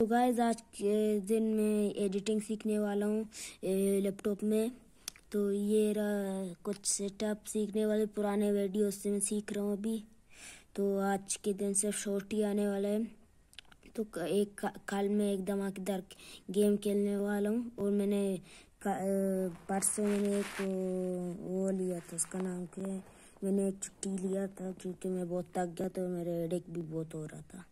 तो गाइज आज के दिन मैं एडिटिंग सीखने वाला हूँ लैपटॉप में तो ये रहा कुछ सेटअप सीखने वाले पुराने वीडियो से मैं सीख रहा हूँ अभी तो आज के दिन सिर्फ शॉर्ट ही आने वाला है तो एक कल मैं एक धमाकेदार गेम खेलने वाला हूँ और मैंने परसों मैंने एक वो लिया था उसका नाम क्या मैंने एक छुट्टी लिया था क्योंकि मैं बहुत थक गया तो मेरे हेडेक भी बहुत हो रहा था